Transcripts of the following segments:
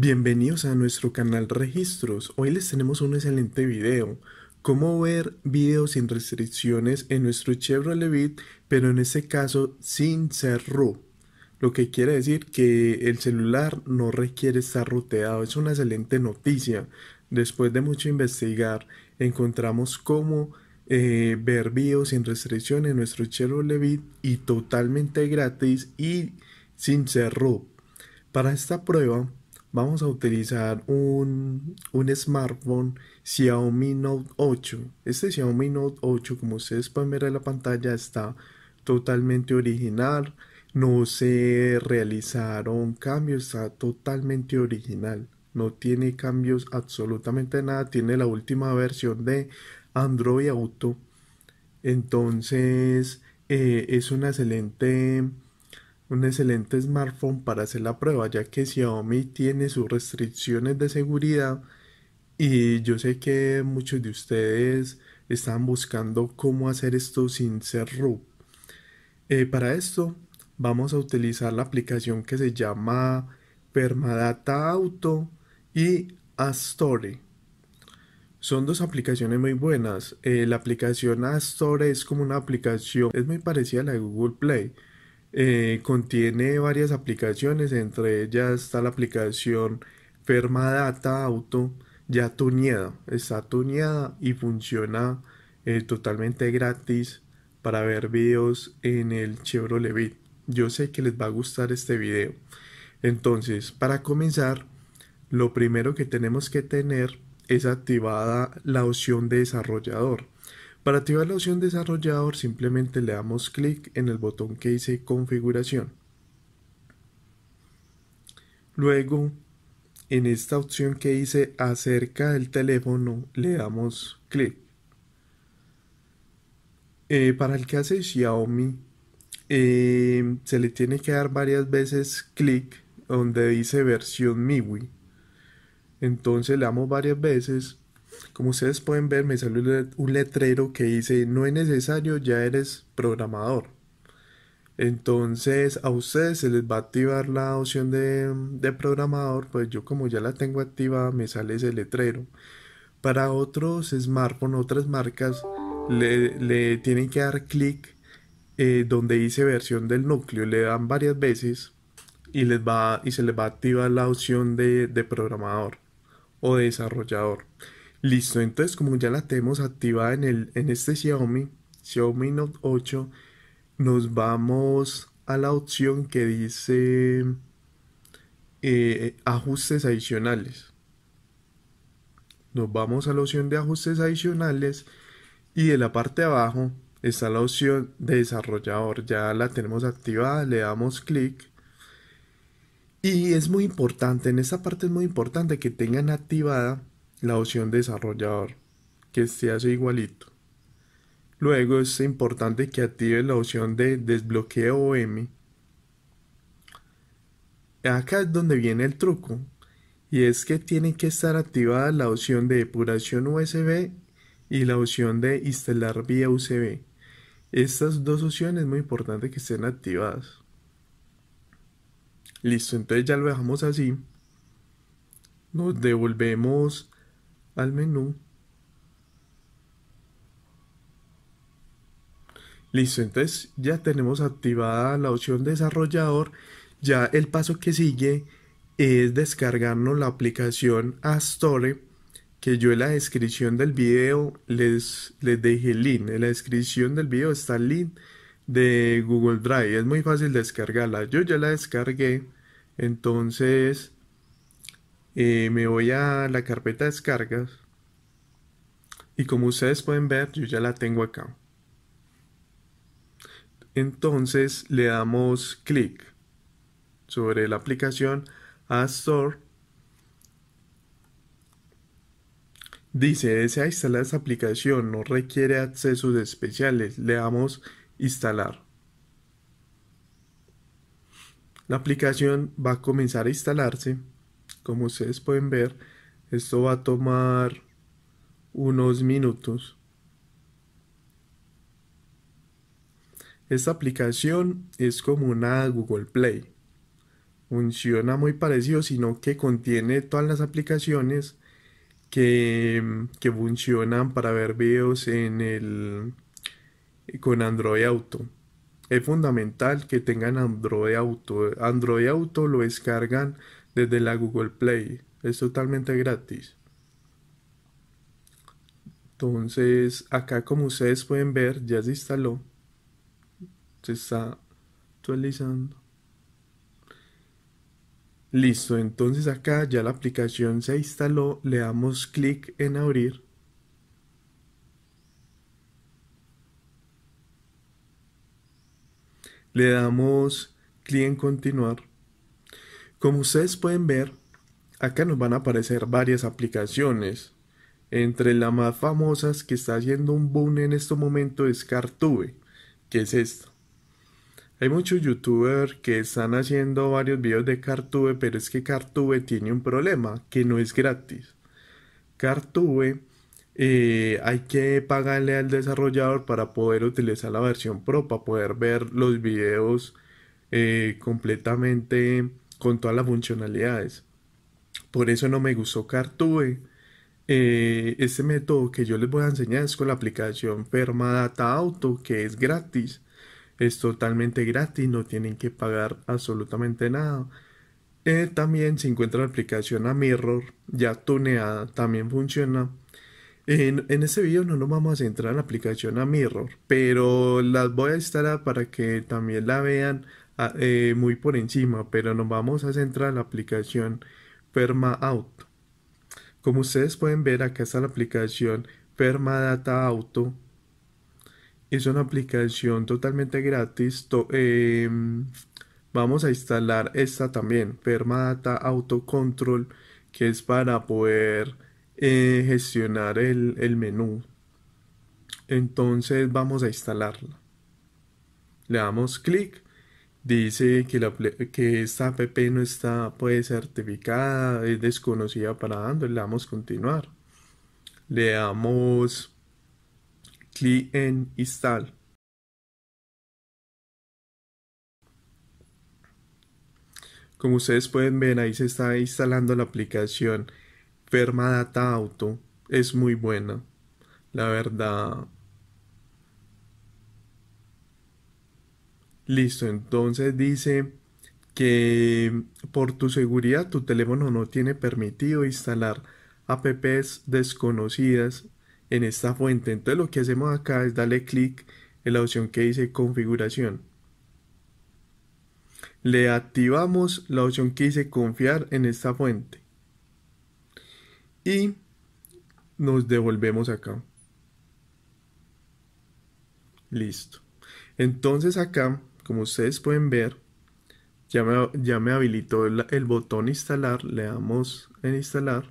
Bienvenidos a nuestro canal Registros. Hoy les tenemos un excelente video. Cómo ver videos sin restricciones en nuestro Chevrolet Bit, pero en este caso sin ser Lo que quiere decir que el celular no requiere estar roteado Es una excelente noticia. Después de mucho investigar, encontramos cómo eh, ver videos sin restricciones en nuestro Chevrolet Bit y totalmente gratis y sin ser Para esta prueba vamos a utilizar un, un, smartphone Xiaomi Note 8. Este Xiaomi Note 8, como ustedes pueden ver en la pantalla, está totalmente original. No se realizaron cambios, está totalmente original. No tiene cambios absolutamente nada. Tiene la última versión de Android Auto. Entonces, eh, es una excelente un excelente smartphone para hacer la prueba, ya que Xiaomi tiene sus restricciones de seguridad y yo sé que muchos de ustedes están buscando cómo hacer esto sin ser root. Eh, para esto vamos a utilizar la aplicación que se llama Permadata Auto y Astore. Son dos aplicaciones muy buenas. Eh, la aplicación Astore es como una aplicación, es muy parecida a la de Google Play eh, contiene varias aplicaciones, entre ellas está la aplicación Fermadata Auto, ya tuneada, está tuneada y funciona eh, totalmente gratis para ver videos en el Chevrolet Yo sé que les va a gustar este video. Entonces, para comenzar, lo primero que tenemos que tener es activada la opción de desarrollador. Para activar la opción desarrollador simplemente le damos clic en el botón que dice configuración. Luego, en esta opción que dice acerca del teléfono, le damos clic. Eh, para el que hace Xiaomi, eh, se le tiene que dar varias veces clic donde dice versión MIUI. Entonces le damos varias veces como ustedes pueden ver, me sale un letrero que dice, no es necesario, ya eres programador. Entonces a ustedes se les va a activar la opción de, de, programador, pues yo como ya la tengo activada me sale ese letrero. Para otros smartphones, otras marcas, le, le, tienen que dar clic eh, donde dice versión del núcleo, le dan varias veces y, les va, y se les va a activar la opción de, de programador o desarrollador. Listo, entonces como ya la tenemos activada en, el, en este Xiaomi, Xiaomi Note 8, nos vamos a la opción que dice eh, ajustes adicionales. Nos vamos a la opción de ajustes adicionales y de la parte de abajo está la opción de desarrollador. Ya la tenemos activada, le damos clic. Y es muy importante, en esta parte es muy importante que tengan activada la opción desarrollador, que se hace igualito. Luego es importante que active la opción de desbloqueo OM. Acá es donde viene el truco, y es que tiene que estar activada la opción de depuración USB y la opción de instalar vía USB. Estas dos opciones es muy importante que estén activadas. Listo, entonces ya lo dejamos así. Nos devolvemos al menú Listo, entonces ya tenemos activada la opción desarrollador. Ya el paso que sigue es descargarnos la aplicación Astore, que yo en la descripción del video les, les dejé el link. En la descripción del video está el link de Google Drive. Es muy fácil descargarla. Yo ya la descargué. Entonces eh, me voy a la carpeta descargas y como ustedes pueden ver yo ya la tengo acá entonces le damos clic sobre la aplicación a Store dice desea instalar esta aplicación no requiere accesos especiales le damos instalar la aplicación va a comenzar a instalarse como ustedes pueden ver, esto va a tomar unos minutos. Esta aplicación es como una Google Play. Funciona muy parecido, sino que contiene todas las aplicaciones que, que funcionan para ver videos en el, con Android Auto. Es fundamental que tengan Android Auto. Android Auto lo descargan desde la Google Play. Es totalmente gratis. Entonces, acá como ustedes pueden ver, ya se instaló. Se está actualizando. Listo, entonces acá ya la aplicación se instaló. Le damos clic en abrir. Le damos clic en continuar. Como ustedes pueden ver, acá nos van a aparecer varias aplicaciones. Entre las más famosas que está haciendo un boom en este momento es Cartube, que es esto. Hay muchos youtubers que están haciendo varios videos de Cartube, pero es que Cartube tiene un problema, que no es gratis. Cartube eh, hay que pagarle al desarrollador para poder utilizar la versión pro, para poder ver los videos eh, completamente con todas las funcionalidades. Por eso no me gustó Cartube. Eh, este método que yo les voy a enseñar es con la aplicación permadata Auto, que es gratis. Es totalmente gratis, no tienen que pagar absolutamente nada. Eh, también se encuentra la aplicación mirror ya tuneada, también funciona. En, en, este video no nos vamos a centrar en la aplicación mirror pero las voy a instalar para que también la vean eh, muy por encima, pero nos vamos a centrar en la aplicación Auto Como ustedes pueden ver, acá está la aplicación Data Auto. Es una aplicación totalmente gratis. Em, vamos a instalar esta también, Data Auto Control, que es para poder eh, gestionar el, el menú. Entonces vamos a instalarla. Le damos clic Dice que, la, que esta app no está ser pues, certificada, es desconocida para Android. Le damos continuar. Le damos clic en install. Como ustedes pueden ver, ahí se está instalando la aplicación Fermadata Auto. Es muy buena. La verdad, Listo, entonces dice que por tu seguridad tu teléfono no tiene permitido instalar apps desconocidas en esta fuente. Entonces lo que hacemos acá es darle clic en la opción que dice configuración. Le activamos la opción que dice confiar en esta fuente. Y nos devolvemos acá. Listo. Entonces acá como ustedes pueden ver, ya me, ya me habilitó el, botón instalar, le damos en instalar.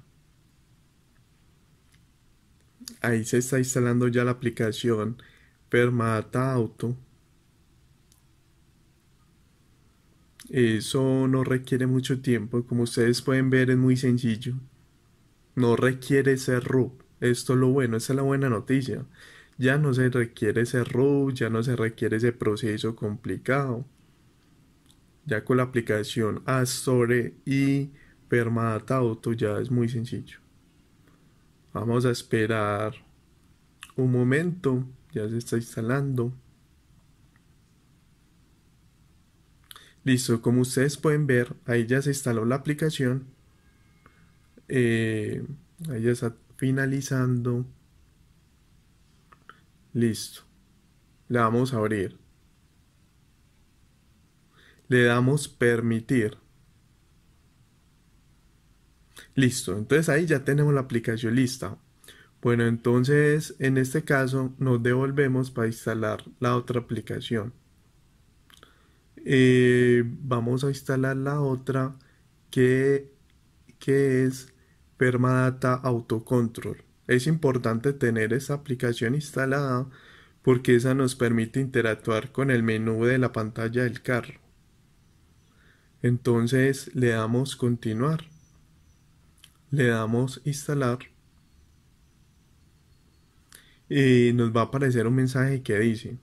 Ahí se está instalando ya la aplicación Permata Auto. Eso no requiere mucho tiempo, como ustedes pueden ver es muy sencillo. No requiere ser root, Esto es lo bueno, esa es la buena noticia. Ya no se requiere ese root ya no se requiere ese proceso complicado. Ya con la aplicación Astore y Permadata Auto ya es muy sencillo. Vamos a esperar un momento, ya se está instalando. Listo, como ustedes pueden ver, ahí ya se instaló la aplicación. Eh, ahí ya está finalizando. Listo. Le vamos a abrir. Le damos permitir. Listo, entonces ahí ya tenemos la aplicación lista. Bueno, entonces en este caso nos devolvemos para instalar la otra aplicación. Eh, vamos a instalar la otra que, que es Permadata Autocontrol. Es importante tener esa aplicación instalada porque esa nos permite interactuar con el menú de la pantalla del carro. Entonces le damos continuar. Le damos instalar. Y nos va a aparecer un mensaje que dice,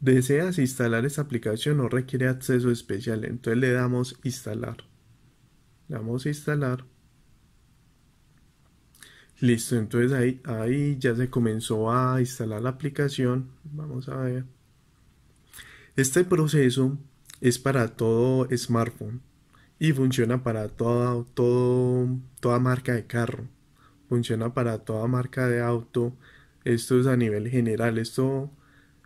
deseas instalar esta aplicación no requiere acceso especial. Entonces le damos instalar. Le damos instalar. Listo, entonces ahí, ahí ya se comenzó a instalar la aplicación. Vamos a ver. Este proceso es para todo smartphone y funciona para toda, todo, toda marca de carro. Funciona para toda marca de auto. Esto es a nivel general. Esto,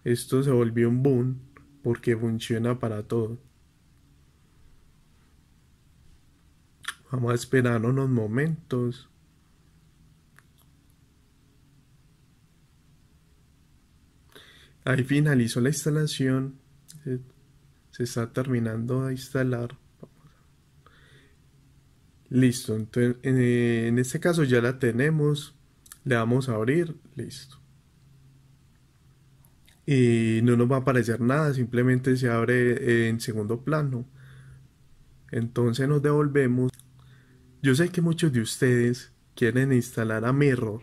esto se volvió un boom porque funciona para todo. Vamos a esperar unos momentos. Ahí finalizó la instalación. Se, está terminando de instalar. Listo, en este caso ya la tenemos. Le vamos a abrir, listo. Y no nos va a aparecer nada, simplemente se abre en segundo plano. Entonces nos devolvemos. Yo sé que muchos de ustedes quieren instalar a Mirror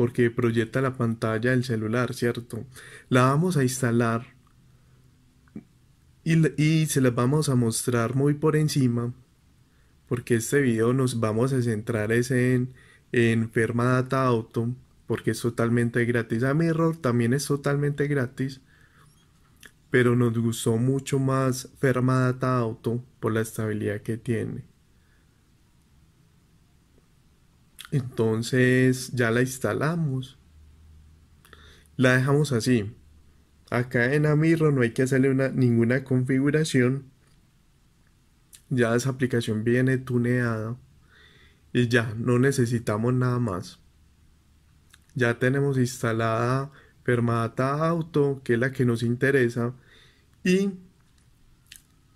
porque proyecta la pantalla del celular, ¿cierto? La vamos a instalar y, se las vamos a mostrar muy por encima, porque este video nos vamos a centrar es en, en Ferma Data Auto, porque es totalmente gratis. A Mirror también es totalmente gratis pero nos gustó mucho más Ferma Data Auto por la estabilidad que tiene. Entonces ya la instalamos. La dejamos así. Acá en Amirro no hay que hacerle ninguna configuración. Ya esa aplicación viene tuneada. Y ya, no necesitamos nada más. Ya tenemos instalada Fermata Auto, que es la que nos interesa. Y,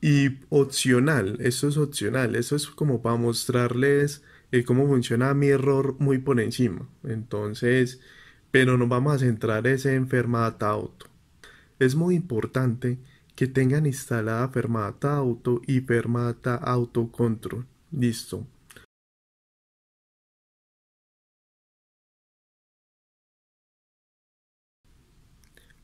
y opcional, eso es opcional, eso es como para mostrarles y cómo funciona mi error muy por encima. Entonces, pero nos vamos a centrar ese en Fermata Auto. Es muy importante que tengan instalada Fermata Auto y Fermata Auto Control. Listo.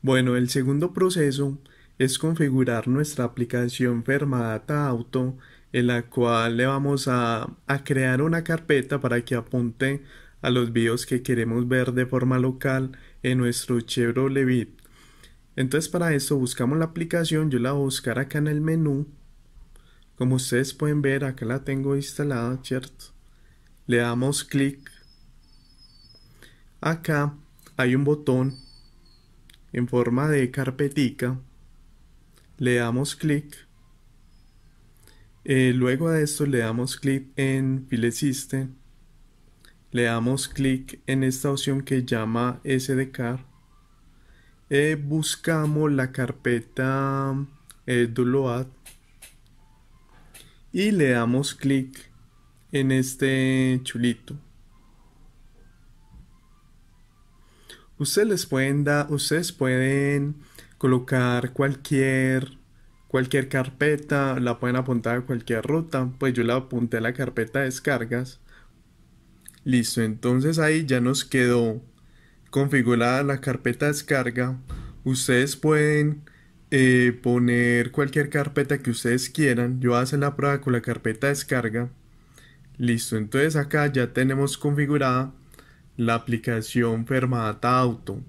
Bueno, el segundo proceso es configurar nuestra aplicación Fermata Auto en la cual le vamos a, crear una carpeta para que apunte a los videos que queremos ver de forma local en nuestro Chevrolet Beat. Entonces para eso buscamos la aplicación, yo la voy a buscar acá en el menú. Como ustedes pueden ver, acá la tengo instalada, ¿cierto? Le damos clic. Acá hay un botón en forma de carpetica. Le damos clic eh, luego de esto le damos clic en File System, le damos clic en esta opción que llama SDK, eh, buscamos la carpeta eh, y le damos clic en este chulito. Ustedes, les pueden dar ustedes pueden colocar cualquier cualquier carpeta, la pueden apuntar a cualquier ruta, pues yo la apunté a la carpeta descargas. Listo, entonces ahí ya nos quedó configurada la carpeta descarga. Ustedes pueden eh, poner cualquier carpeta que ustedes quieran. Yo hace la prueba con la carpeta descarga. Listo, entonces acá ya tenemos configurada la aplicación Fermata Auto.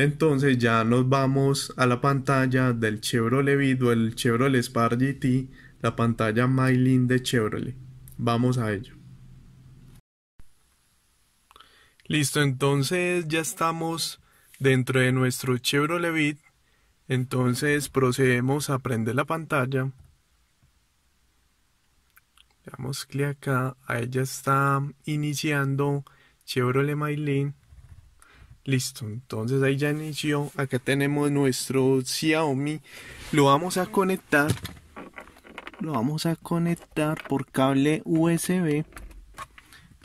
Entonces ya nos vamos a la pantalla del Chevrolet Vid o el Chevrolet Spark GT, la pantalla MyLink de Chevrolet. Vamos a ello. Listo, entonces ya estamos dentro de nuestro Chevrolet Vid. Entonces procedemos a prender la pantalla. Le damos clic acá, ahí ya está iniciando Chevrolet MyLink. Listo, entonces ahí ya inició. Acá tenemos nuestro Xiaomi. Lo vamos a conectar. Lo vamos a conectar por cable USB.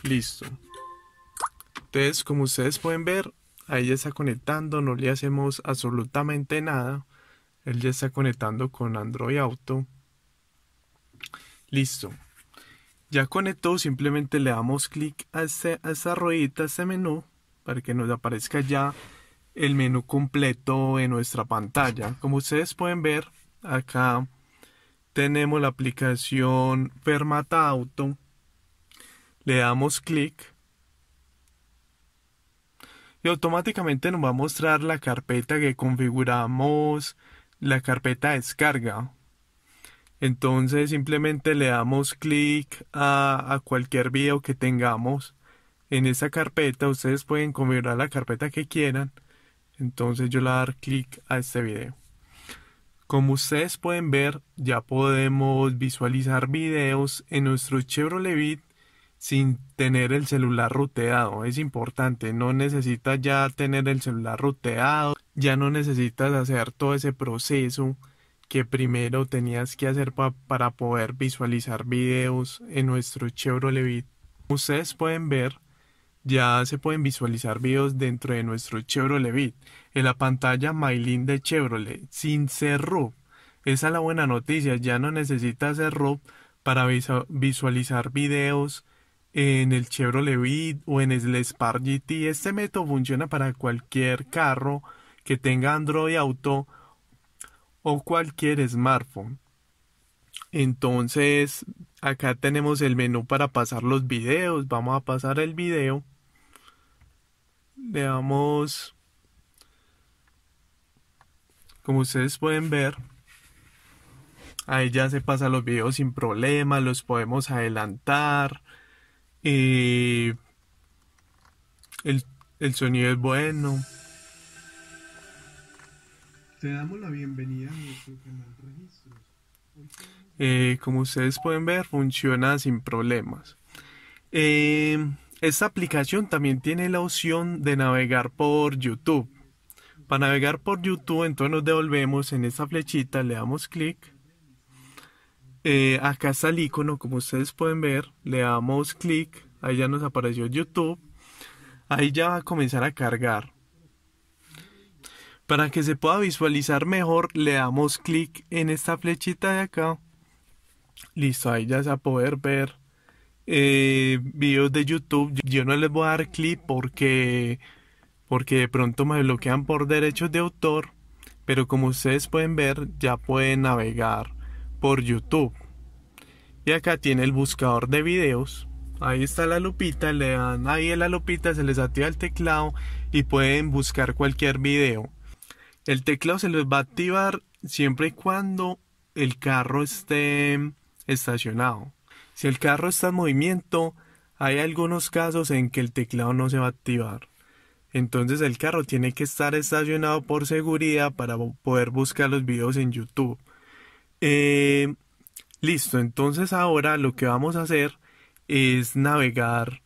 Listo. Entonces, como ustedes pueden ver, ahí ya está conectando. No le hacemos absolutamente nada. Él ya está conectando con Android Auto. Listo. Ya conectó, simplemente le damos clic a, esa, este, esta ruedita, a este menú para que nos aparezca ya el menú completo en nuestra pantalla. Como ustedes pueden ver, acá tenemos la aplicación Fermata Auto. Le damos clic. Y automáticamente nos va a mostrar la carpeta que configuramos, la carpeta descarga. Entonces simplemente le damos clic a, a cualquier video que tengamos en esta carpeta ustedes pueden configurar la carpeta que quieran entonces yo le voy a dar clic a este video como ustedes pueden ver ya podemos visualizar videos en nuestro Chevrolet BIT. sin tener el celular ruteado es importante no necesitas ya tener el celular ruteado ya no necesitas hacer todo ese proceso que primero tenías que hacer para poder visualizar videos en nuestro Chevrolet Como ustedes pueden ver ya se pueden visualizar videos dentro de nuestro Chevrolet en la pantalla MyLink de Chevrolet, sin ser RUB. Esa es la buena noticia, ya no necesita ser RUB para visualizar videos en el Chevrolet o en el Spark GT. Este método funciona para cualquier carro que tenga Android Auto o cualquier smartphone. Entonces, acá tenemos el menú para pasar los videos. Vamos a pasar el video. Veamos, como ustedes pueden ver, ahí ya se pasa los videos sin problemas los podemos adelantar. el, el sonido es bueno. Te damos la bienvenida eh, como ustedes pueden ver, funciona sin problemas. Eh, esta aplicación también tiene la opción de navegar por YouTube. Para navegar por YouTube, entonces nos devolvemos en esta flechita, le damos clic. Eh, acá está el icono, como ustedes pueden ver, le damos clic, ahí ya nos apareció YouTube. Ahí ya va a comenzar a cargar. Para que se pueda visualizar mejor, le damos clic en esta flechita de acá. Listo, ahí ya se va a poder ver eh, videos de YouTube. Yo no les voy a dar clic porque, porque de pronto me bloquean por derechos de autor. Pero como ustedes pueden ver, ya pueden navegar por YouTube. Y acá tiene el buscador de videos. Ahí está la lupita, le dan ahí en la lupita, se les activa el teclado y pueden buscar cualquier video. El teclado se les va a activar siempre y cuando el carro esté estacionado. Si el carro está en movimiento, hay algunos casos en que el teclado no se va a activar. Entonces el carro tiene que estar estacionado por seguridad para poder buscar los videos en YouTube. Eh, listo, entonces ahora lo que vamos a hacer es navegar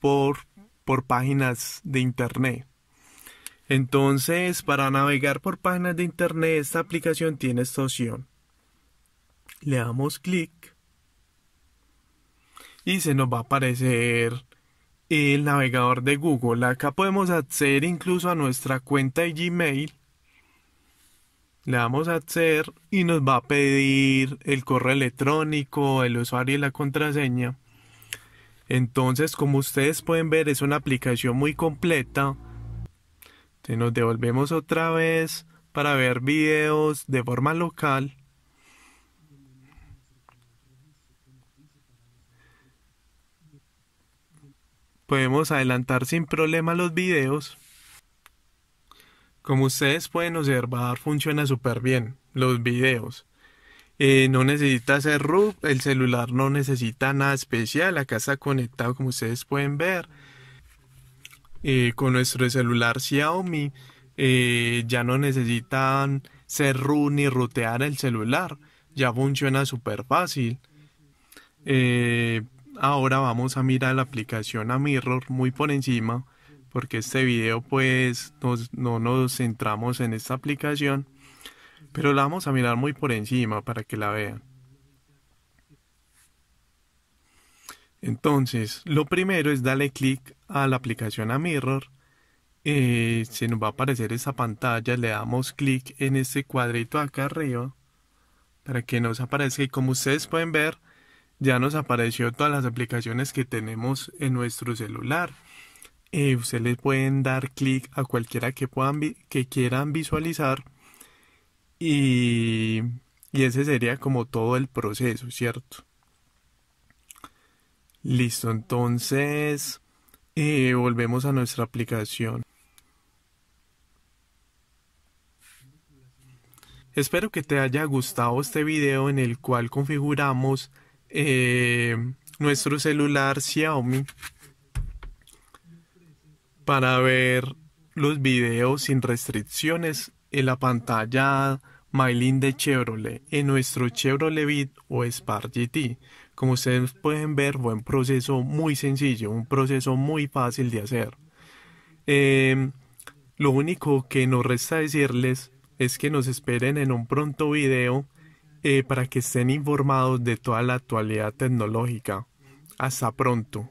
por, por páginas de internet. Entonces, para navegar por páginas de internet, esta aplicación tiene esta opción. Le damos clic y se nos va a aparecer el navegador de Google. Acá podemos acceder incluso a nuestra cuenta de Gmail. Le damos a acceder y nos va a pedir el correo electrónico, el usuario y la contraseña. Entonces, como ustedes pueden ver, es una aplicación muy completa. Entonces, nos devolvemos otra vez para ver videos de forma local. Podemos adelantar sin problema los videos. Como ustedes pueden observar, funciona súper bien los videos. Eh, no necesita ser root el celular no necesita nada especial. Acá está conectado, como ustedes pueden ver, eh, con nuestro celular Xiaomi. Eh, ya no necesitan ser RU ni rutear el celular. Ya funciona súper fácil ahora vamos a mirar la aplicación a Mirror muy por encima porque este video pues no nos centramos en esta aplicación pero la vamos a mirar muy por encima para que la vean entonces lo primero es darle clic a la aplicación a Mirror eh, se nos va a aparecer esa pantalla le damos clic en este cuadrito acá arriba para que nos aparezca y como ustedes pueden ver ya nos apareció todas las aplicaciones que tenemos en nuestro celular. Eh, ustedes pueden dar clic a cualquiera que, puedan que quieran visualizar y, ese sería como todo el proceso, ¿cierto? Listo, entonces eh, volvemos a nuestra aplicación. Espero que te haya gustado este video en el cual configuramos eh, nuestro celular Xiaomi para ver los videos sin restricciones en la pantalla MyLink de Chevrolet en nuestro Chevrolet BIT o Spark Como ustedes pueden ver, fue un proceso muy sencillo, un proceso muy fácil de hacer. Em, lo único que nos resta decirles es que nos esperen en un pronto video eh, para que estén informados de toda la actualidad tecnológica. Hasta pronto.